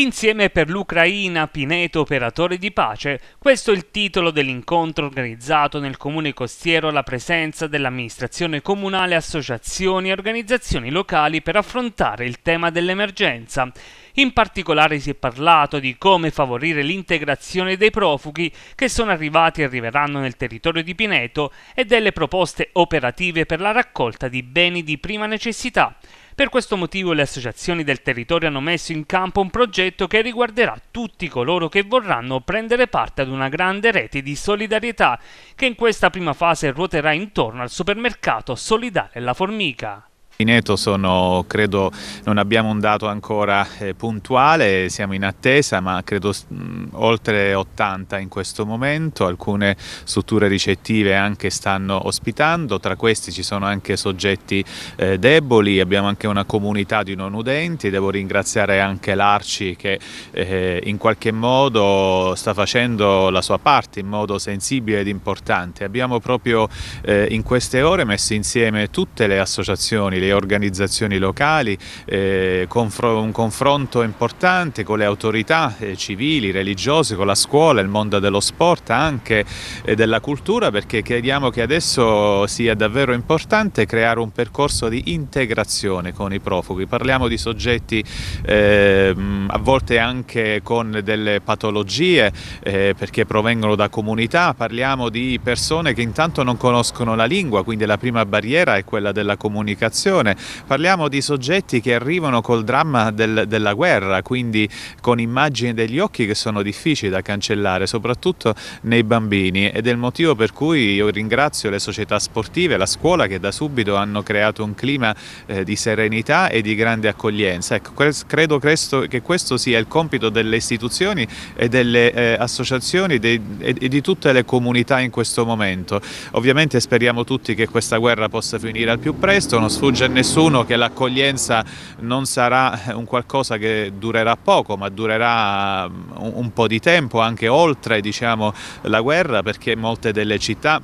Insieme per l'Ucraina Pineto Operatore di Pace, questo è il titolo dell'incontro organizzato nel comune costiero alla presenza dell'amministrazione comunale, associazioni e organizzazioni locali per affrontare il tema dell'emergenza. In particolare si è parlato di come favorire l'integrazione dei profughi che sono arrivati e arriveranno nel territorio di Pineto e delle proposte operative per la raccolta di beni di prima necessità. Per questo motivo le associazioni del territorio hanno messo in campo un progetto che riguarderà tutti coloro che vorranno prendere parte ad una grande rete di solidarietà che in questa prima fase ruoterà intorno al supermercato Solidale La Formica. Pineto sono, credo, non abbiamo un dato ancora eh, puntuale, siamo in attesa, ma credo mh, oltre 80 in questo momento, alcune strutture ricettive anche stanno ospitando, tra questi ci sono anche soggetti eh, deboli, abbiamo anche una comunità di non udenti, devo ringraziare anche l'Arci che eh, in qualche modo sta facendo la sua parte in modo sensibile ed importante. Abbiamo proprio eh, in queste ore messo insieme tutte le associazioni, le le organizzazioni locali, eh, un confronto importante con le autorità eh, civili, religiose, con la scuola, il mondo dello sport anche e eh, della cultura perché crediamo che adesso sia davvero importante creare un percorso di integrazione con i profughi. Parliamo di soggetti ehm, a volte anche con delle patologie eh, perché provengono da comunità, parliamo di persone che intanto non conoscono la lingua, quindi la prima barriera è quella della comunicazione situazione. Parliamo di soggetti che arrivano col dramma del, della guerra, quindi con immagini degli occhi che sono difficili da cancellare, soprattutto nei bambini ed è il motivo per cui io ringrazio le società sportive, la scuola che da subito hanno creato un clima eh, di serenità e di grande accoglienza. Ecco, credo questo, che questo sia il compito delle istituzioni e delle eh, associazioni dei, e, e di tutte le comunità in questo momento. Ovviamente speriamo tutti che questa guerra possa finire al più presto, non sfugge per nessuno che l'accoglienza non sarà un qualcosa che durerà poco, ma durerà un, mm, un po' di tempo, anche oltre diciamo, la guerra, perché molte delle città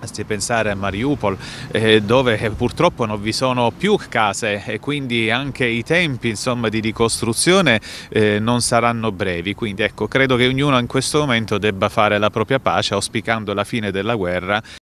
Basti pensare a Mariupol, eh, dove eh, purtroppo non vi sono più case e quindi anche i tempi insomma, di ricostruzione eh, non saranno brevi. Quindi ecco, credo che ognuno in questo momento debba fare la propria pace, auspicando la fine della guerra